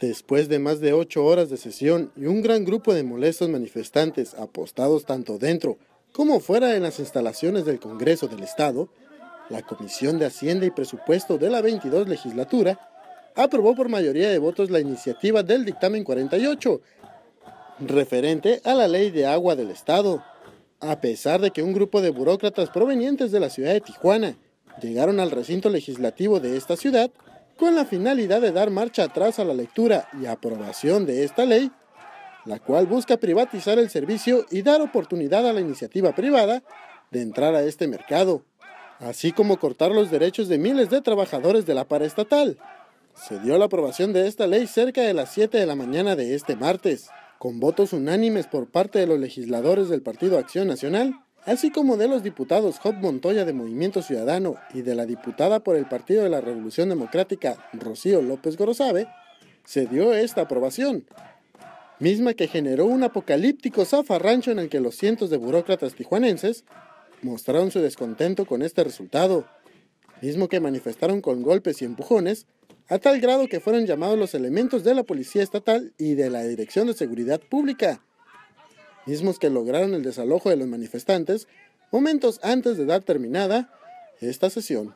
Después de más de ocho horas de sesión y un gran grupo de molestos manifestantes apostados tanto dentro como fuera en las instalaciones del Congreso del Estado, la Comisión de Hacienda y Presupuesto de la 22 legislatura aprobó por mayoría de votos la iniciativa del dictamen 48 referente a la ley de agua del Estado. A pesar de que un grupo de burócratas provenientes de la ciudad de Tijuana llegaron al recinto legislativo de esta ciudad, con la finalidad de dar marcha atrás a la lectura y aprobación de esta ley, la cual busca privatizar el servicio y dar oportunidad a la iniciativa privada de entrar a este mercado, así como cortar los derechos de miles de trabajadores de la paraestatal. Se dio la aprobación de esta ley cerca de las 7 de la mañana de este martes, con votos unánimes por parte de los legisladores del Partido Acción Nacional así como de los diputados Job Montoya de Movimiento Ciudadano y de la diputada por el Partido de la Revolución Democrática Rocío López Gorosabe, se dio esta aprobación, misma que generó un apocalíptico zafarrancho en el que los cientos de burócratas tijuanenses mostraron su descontento con este resultado, mismo que manifestaron con golpes y empujones, a tal grado que fueron llamados los elementos de la Policía Estatal y de la Dirección de Seguridad Pública, mismos que lograron el desalojo de los manifestantes momentos antes de dar terminada esta sesión.